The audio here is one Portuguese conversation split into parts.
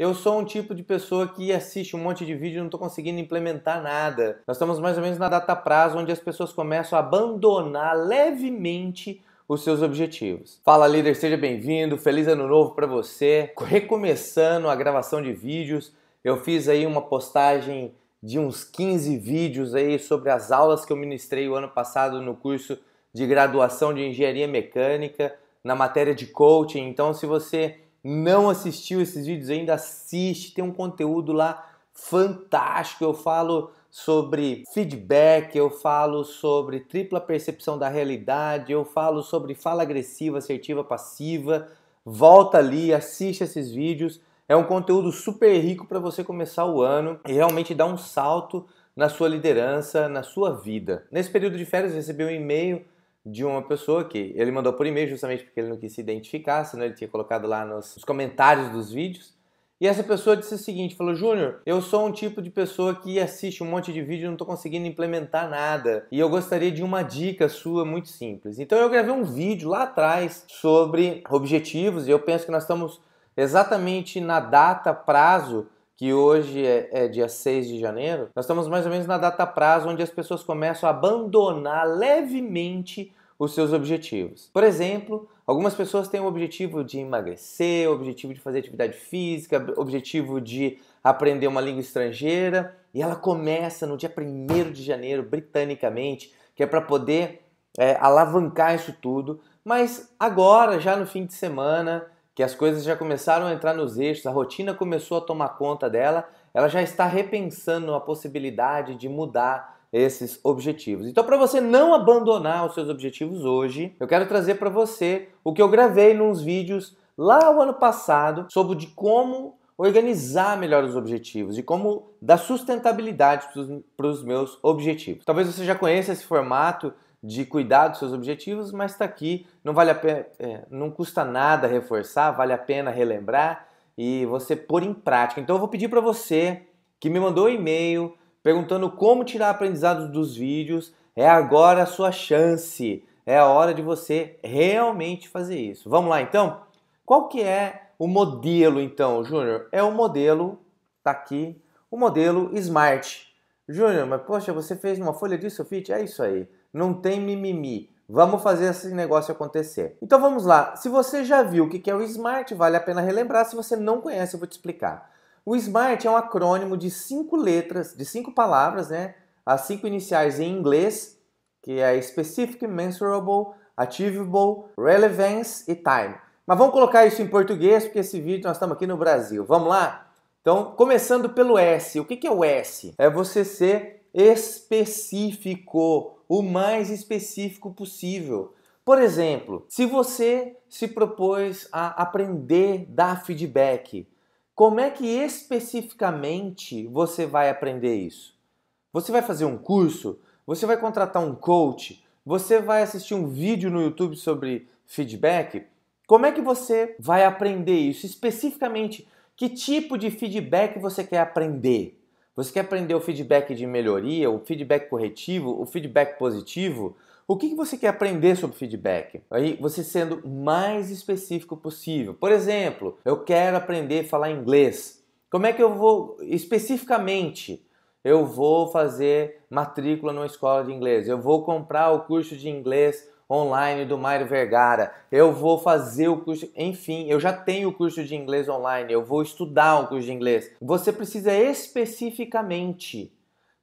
Eu sou um tipo de pessoa que assiste um monte de vídeo e não estou conseguindo implementar nada. Nós estamos mais ou menos na data prazo onde as pessoas começam a abandonar levemente os seus objetivos. Fala líder, seja bem-vindo, feliz ano novo para você. Recomeçando a gravação de vídeos, eu fiz aí uma postagem de uns 15 vídeos aí sobre as aulas que eu ministrei o ano passado no curso de graduação de engenharia mecânica na matéria de coaching. Então, se você não assistiu esses vídeos ainda, assiste, tem um conteúdo lá fantástico. Eu falo sobre feedback, eu falo sobre tripla percepção da realidade, eu falo sobre fala agressiva, assertiva, passiva. Volta ali, assiste esses vídeos. É um conteúdo super rico para você começar o ano e realmente dar um salto na sua liderança, na sua vida. Nesse período de férias, recebi um e-mail de uma pessoa que ele mandou por e-mail justamente porque ele não quis se identificar, senão ele tinha colocado lá nos comentários dos vídeos. E essa pessoa disse o seguinte, falou: "Júnior, eu sou um tipo de pessoa que assiste um monte de vídeo e não estou conseguindo implementar nada, e eu gostaria de uma dica sua muito simples". Então eu gravei um vídeo lá atrás sobre objetivos e eu penso que nós estamos exatamente na data, prazo que hoje é, é, dia 6 de janeiro, nós estamos mais ou menos na data prazo onde as pessoas começam a abandonar levemente os seus objetivos. Por exemplo, algumas pessoas têm o objetivo de emagrecer, o objetivo de fazer atividade física, o objetivo de aprender uma língua estrangeira, e ela começa no dia 1 de janeiro, britanicamente, que é para poder é, alavancar isso tudo. Mas agora, já no fim de semana, que as coisas já começaram a entrar nos eixos, a rotina começou a tomar conta dela, ela já está repensando a possibilidade de mudar esses objetivos. Então, para você não abandonar os seus objetivos hoje, eu quero trazer para você o que eu gravei nos vídeos lá o ano passado sobre de como organizar melhor os objetivos e como dar sustentabilidade para os meus objetivos. Talvez você já conheça esse formato de cuidar dos seus objetivos, mas está aqui, não vale a pena, é, não custa nada reforçar, vale a pena relembrar e você pôr em prática. Então eu vou pedir para você que me mandou um e-mail perguntando como tirar aprendizados dos vídeos, é agora a sua chance, é a hora de você realmente fazer isso. Vamos lá então? Qual que é o modelo então, Júnior? É o modelo, tá aqui, o modelo Smart. Júnior, mas poxa, você fez uma folha de sulfite? É isso aí não tem mimimi. Vamos fazer esse negócio acontecer. Então vamos lá. Se você já viu o que é o SMART, vale a pena relembrar. Se você não conhece, eu vou te explicar. O SMART é um acrônimo de cinco letras, de cinco palavras, né? As cinco iniciais em inglês, que é Specific, Mensurable, Achievable, Relevance e Time. Mas vamos colocar isso em português, porque esse vídeo nós estamos aqui no Brasil. Vamos lá? Então, começando pelo S. O que é o S? É você ser específico, o mais específico possível. Por exemplo, se você se propôs a aprender dar feedback, como é que especificamente você vai aprender isso? Você vai fazer um curso? Você vai contratar um coach? Você vai assistir um vídeo no YouTube sobre feedback? Como é que você vai aprender isso? Especificamente, que tipo de feedback você quer aprender? Você quer aprender o feedback de melhoria, o feedback corretivo, o feedback positivo? O que você quer aprender sobre feedback? Aí você sendo mais específico possível. Por exemplo, eu quero aprender a falar inglês. Como é que eu vou especificamente? Eu vou fazer matrícula numa escola de inglês. Eu vou comprar o curso de inglês online do Mário Vergara, eu vou fazer o curso, enfim, eu já tenho o curso de inglês online, eu vou estudar o curso de inglês. Você precisa especificamente,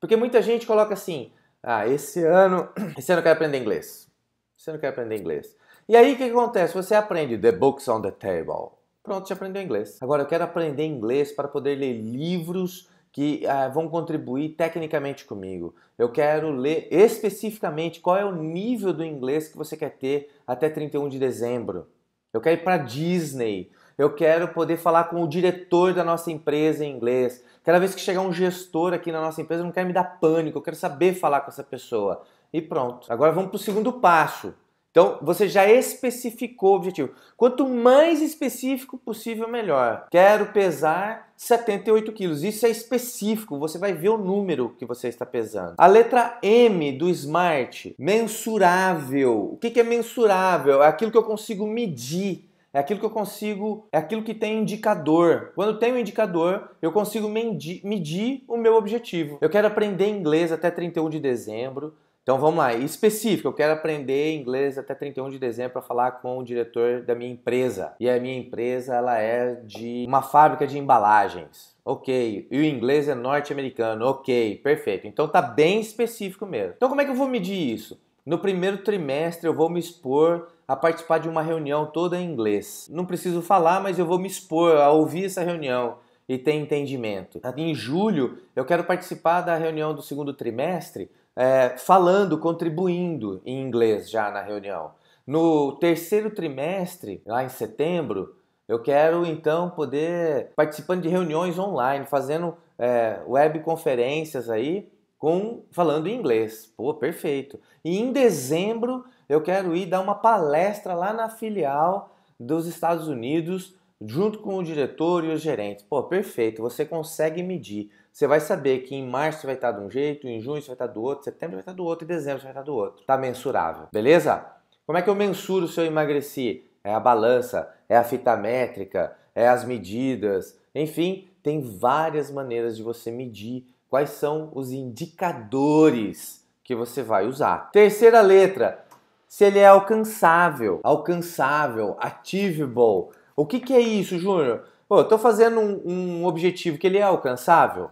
porque muita gente coloca assim, ah, esse ano, esse ano eu quero aprender inglês, Você não quer aprender inglês. E aí o que acontece? Você aprende the books on the table, pronto, já aprendeu inglês. Agora eu quero aprender inglês para poder ler livros que uh, vão contribuir tecnicamente comigo. Eu quero ler especificamente qual é o nível do inglês que você quer ter até 31 de dezembro. Eu quero ir para Disney. Eu quero poder falar com o diretor da nossa empresa em inglês. Cada vez que chegar um gestor aqui na nossa empresa, eu não quero me dar pânico, eu quero saber falar com essa pessoa. E pronto. Agora vamos para o segundo passo. Então, você já especificou o objetivo. Quanto mais específico possível, melhor. Quero pesar 78 quilos. Isso é específico, você vai ver o número que você está pesando. A letra M do SMART, mensurável. O que é mensurável? É aquilo que eu consigo medir. É aquilo que eu consigo, é aquilo que tem indicador. Quando tem um indicador, eu consigo medir, medir o meu objetivo. Eu quero aprender inglês até 31 de dezembro. Então vamos lá, específico, eu quero aprender inglês até 31 de dezembro para falar com o diretor da minha empresa. E a minha empresa, ela é de uma fábrica de embalagens. Ok. E o inglês é norte-americano. Ok, perfeito. Então tá bem específico mesmo. Então como é que eu vou medir isso? No primeiro trimestre eu vou me expor a participar de uma reunião toda em inglês. Não preciso falar, mas eu vou me expor a ouvir essa reunião e ter entendimento. Em julho eu quero participar da reunião do segundo trimestre é, falando, contribuindo em inglês já na reunião. No terceiro trimestre, lá em setembro, eu quero então poder participando de reuniões online, fazendo é, webconferências aí, com falando inglês. Pô, perfeito. E em dezembro eu quero ir dar uma palestra lá na filial dos Estados Unidos junto com o diretor e os gerentes. Pô, perfeito, você consegue medir. Você vai saber que em março você vai estar de um jeito, em junho você vai estar do outro, setembro vai estar do outro e dezembro você vai estar do outro. Tá mensurável, beleza? Como é que eu mensuro se eu emagreci? É a balança, é a fita métrica, é as medidas, enfim, tem várias maneiras de você medir quais são os indicadores que você vai usar. Terceira letra, se ele é alcançável, alcançável, achievable o que, que é isso, Júnior? Pô, eu tô fazendo um, um, objetivo que ele é alcançável?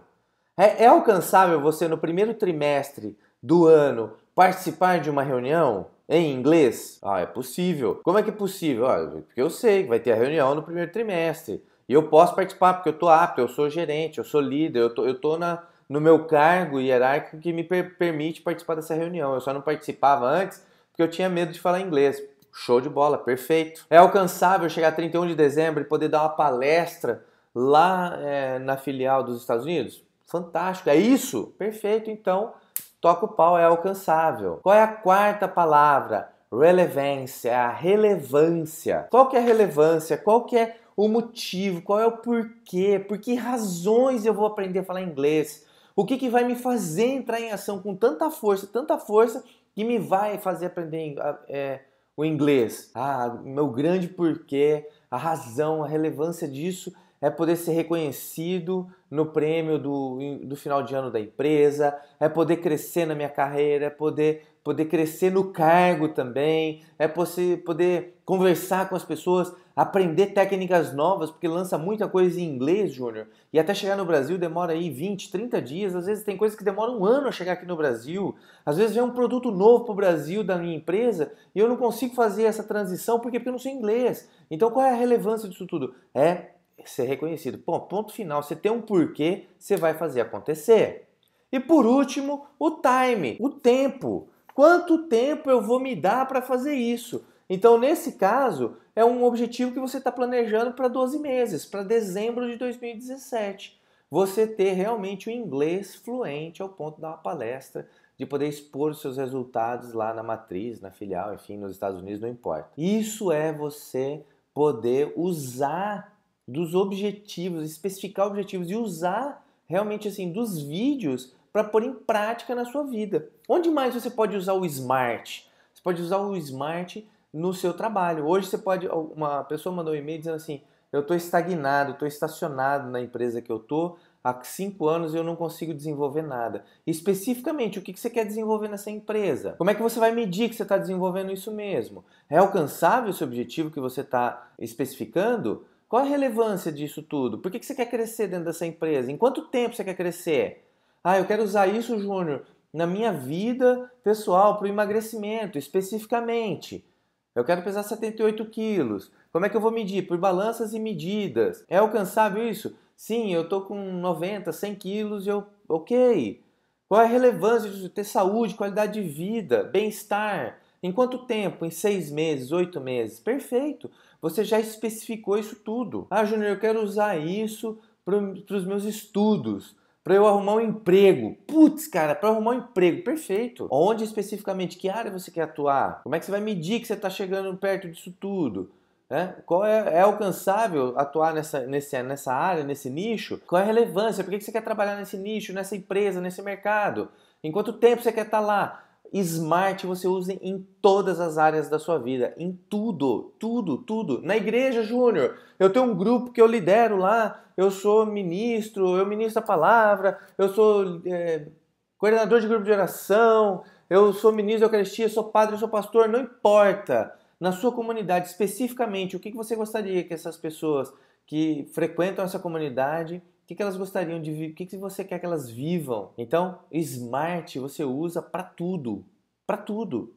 É, é alcançável você, no primeiro trimestre do ano, participar de uma reunião? Em inglês? Ah, é possível. Como é que é possível? Ah, porque eu sei que vai ter a reunião no primeiro trimestre. E eu posso participar porque eu tô apto, eu sou gerente, eu sou líder, eu tô, eu tô na, no meu cargo hierárquico que me per permite participar dessa reunião. Eu só não participava antes porque eu tinha medo de falar inglês. Show de bola, perfeito. É alcançável chegar 31 de dezembro e poder dar uma palestra lá é, na filial dos Estados Unidos? Fantástico, é isso? Perfeito, então toca o pau, é alcançável. Qual é a quarta palavra? Relevância, é a relevância. Qual que é a relevância? Qual que é o motivo? Qual é o porquê? Por que razões eu vou aprender a falar inglês? O que, que vai me fazer entrar em ação com tanta força, tanta força que me vai fazer aprender é, o inglês. Ah, meu grande porquê, a razão, a relevância disso é poder ser reconhecido no prêmio do, do final de ano da empresa, é poder crescer na minha carreira, é poder, poder crescer no cargo também, é poder, poder conversar com as pessoas aprender técnicas novas, porque lança muita coisa em inglês, Júnior, e até chegar no Brasil demora aí 20, 30 dias, às vezes tem coisas que demoram um ano a chegar aqui no Brasil, às vezes vem um produto novo para o Brasil da minha empresa e eu não consigo fazer essa transição porque, porque eu não sou inglês. Então qual é a relevância disso tudo? É ser reconhecido. Bom, ponto final, você tem um porquê, você vai fazer acontecer. E por último, o time, o tempo. Quanto tempo eu vou me dar para fazer isso? Então, nesse caso, é um objetivo que você está planejando para 12 meses, para dezembro de 2017. Você ter realmente o inglês fluente ao ponto de dar uma palestra, de poder expor os seus resultados lá na matriz, na filial, enfim, nos Estados Unidos, não importa. Isso é você poder usar dos objetivos, especificar objetivos e usar realmente assim dos vídeos para pôr em prática na sua vida. Onde mais você pode usar o smart? Você pode usar o smart no seu trabalho. Hoje você pode. Uma pessoa mandou um e-mail dizendo assim: eu estou estagnado, estou estacionado na empresa que eu estou há cinco anos eu não consigo desenvolver nada. Especificamente, o que você quer desenvolver nessa empresa? Como é que você vai medir que você está desenvolvendo isso mesmo? É alcançável esse objetivo que você está especificando? Qual a relevância disso tudo? Por que você quer crescer dentro dessa empresa? Em quanto tempo você quer crescer? Ah, eu quero usar isso, Júnior, na minha vida pessoal, para o emagrecimento, especificamente. Eu quero pesar 78 quilos. Como é que eu vou medir? Por balanças e medidas. É alcançável isso? Sim, eu tô com 90, 100 quilos e eu. Ok. Qual é a relevância de ter saúde, qualidade de vida, bem-estar? Em quanto tempo? Em seis meses, oito meses? Perfeito. Você já especificou isso tudo. Ah, Júnior, eu quero usar isso para os meus estudos para eu arrumar um emprego. Putz, cara, para arrumar um emprego, perfeito. Onde especificamente, que área você quer atuar? Como é que você vai medir que você está chegando perto disso tudo? Né? Qual é, é, alcançável atuar nessa, nesse, nessa área, nesse nicho? Qual é a relevância? Por que você quer trabalhar nesse nicho, nessa empresa, nesse mercado? Em quanto tempo você quer estar tá lá? Smart você usa em todas as áreas da sua vida, em tudo, tudo, tudo. Na igreja, Júnior, eu tenho um grupo que eu lidero lá, eu sou ministro, eu ministro a palavra, eu sou é, coordenador de grupo de oração, eu sou ministro da Eucaristia, sou padre, sou pastor, não importa. Na sua comunidade, especificamente, o que você gostaria que essas pessoas que frequentam essa comunidade o que, que elas gostariam de viver, o que, que você quer que elas vivam. Então, smart você usa para tudo, para tudo.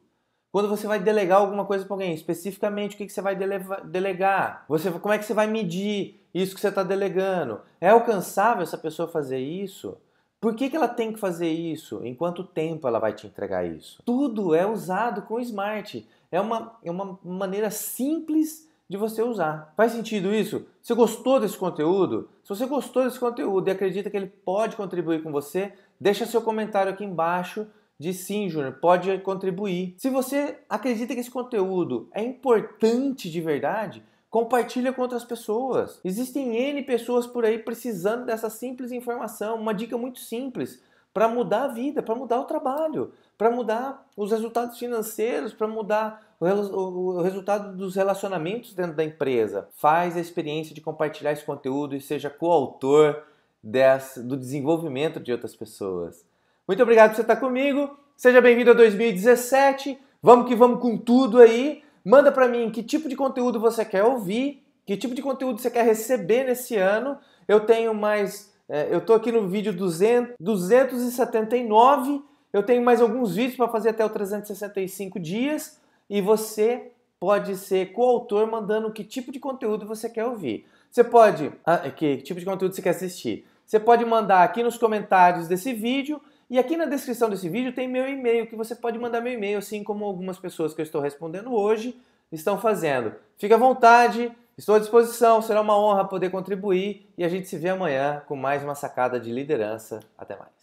Quando você vai delegar alguma coisa para alguém, especificamente o que, que você vai delegar, você, como é que você vai medir isso que você está delegando? É alcançável essa pessoa fazer isso? Por que, que ela tem que fazer isso? Em quanto tempo ela vai te entregar isso? Tudo é usado com smart. É uma, é uma maneira simples de você usar. Faz sentido isso? Você gostou desse conteúdo? Se você gostou desse conteúdo e acredita que ele pode contribuir com você, deixa seu comentário aqui embaixo de sim, Júnior, pode contribuir. Se você acredita que esse conteúdo é importante de verdade, compartilha com outras pessoas. Existem N pessoas por aí precisando dessa simples informação, uma dica muito simples para mudar a vida, para mudar o trabalho, para mudar os resultados financeiros, para mudar o, o, o resultado dos relacionamentos dentro da empresa. Faz a experiência de compartilhar esse conteúdo e seja coautor do desenvolvimento de outras pessoas. Muito obrigado por você estar comigo. Seja bem-vindo a 2017. Vamos que vamos com tudo aí. Manda para mim que tipo de conteúdo você quer ouvir, que tipo de conteúdo você quer receber nesse ano. Eu tenho mais, é, eu estou aqui no vídeo 200, 279. Eu tenho mais alguns vídeos para fazer até o 365 dias e você pode ser coautor mandando que tipo de conteúdo você quer ouvir. Você pode. Ah, que tipo de conteúdo você quer assistir? Você pode mandar aqui nos comentários desse vídeo e aqui na descrição desse vídeo tem meu e-mail, que você pode mandar meu e-mail, assim como algumas pessoas que eu estou respondendo hoje estão fazendo. Fique à vontade, estou à disposição, será uma honra poder contribuir e a gente se vê amanhã com mais uma sacada de liderança. Até mais.